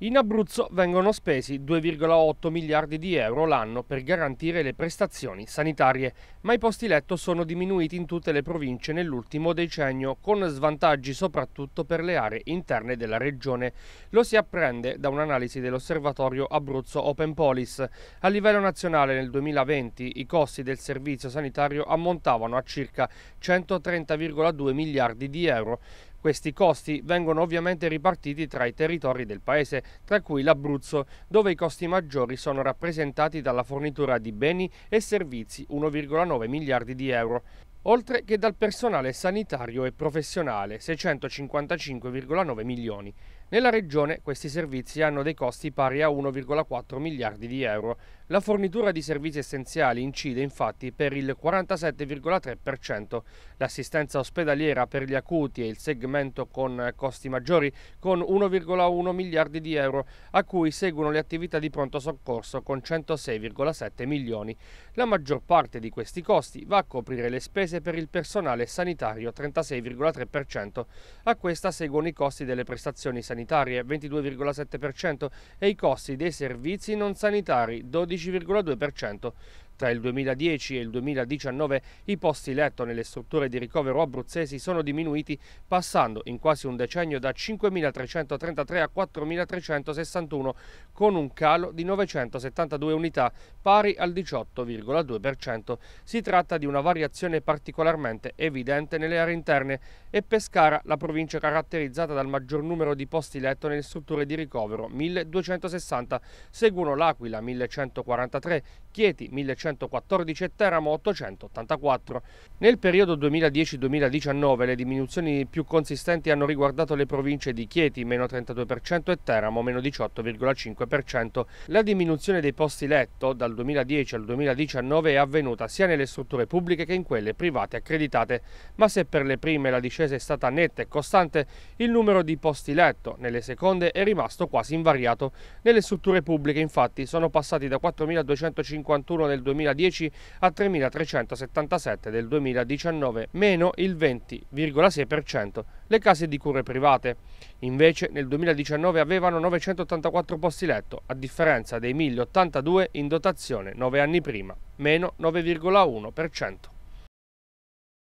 In Abruzzo vengono spesi 2,8 miliardi di euro l'anno per garantire le prestazioni sanitarie, ma i posti letto sono diminuiti in tutte le province nell'ultimo decennio, con svantaggi soprattutto per le aree interne della regione. Lo si apprende da un'analisi dell'osservatorio Abruzzo Open Police. A livello nazionale nel 2020 i costi del servizio sanitario ammontavano a circa 130,2 miliardi di euro. Questi costi vengono ovviamente ripartiti tra i territori del paese, tra cui l'Abruzzo, dove i costi maggiori sono rappresentati dalla fornitura di beni e servizi 1,9 miliardi di euro oltre che dal personale sanitario e professionale 655,9 milioni. Nella regione questi servizi hanno dei costi pari a 1,4 miliardi di euro. La fornitura di servizi essenziali incide infatti per il 47,3%, l'assistenza ospedaliera per gli acuti e il segmento con costi maggiori con 1,1 miliardi di euro, a cui seguono le attività di pronto soccorso con 106,7 milioni. La maggior parte di questi costi va a coprire le spese per il personale sanitario 36,3%. A questa seguono i costi delle prestazioni sanitarie sanitarie 22,7% e i costi dei servizi non sanitari 12,2%. Tra il 2010 e il 2019 i posti letto nelle strutture di ricovero abruzzesi sono diminuiti passando in quasi un decennio da 5.333 a 4.361 con un calo di 972 unità pari al 18,2%. Si tratta di una variazione particolarmente evidente nelle aree interne e Pescara la provincia caratterizzata dal maggior numero di posti letto nelle strutture di ricovero 1.260, seguono l'Aquila 1.143, Chieti 1.160, 814 e Teramo 884. Nel periodo 2010-2019 le diminuzioni più consistenti hanno riguardato le province di Chieti meno 32% e Teramo meno 18,5%. La diminuzione dei posti letto dal 2010 al 2019 è avvenuta sia nelle strutture pubbliche che in quelle private accreditate, ma se per le prime la discesa è stata netta e costante, il numero di posti letto nelle seconde è rimasto quasi invariato. Nelle strutture pubbliche infatti sono passati da 4.251 nel 2010 2010 a 3.377 del 2019, meno il 20,6% le case di cure private. Invece nel 2019 avevano 984 posti letto, a differenza dei 1.082 in dotazione 9 anni prima, meno 9,1%.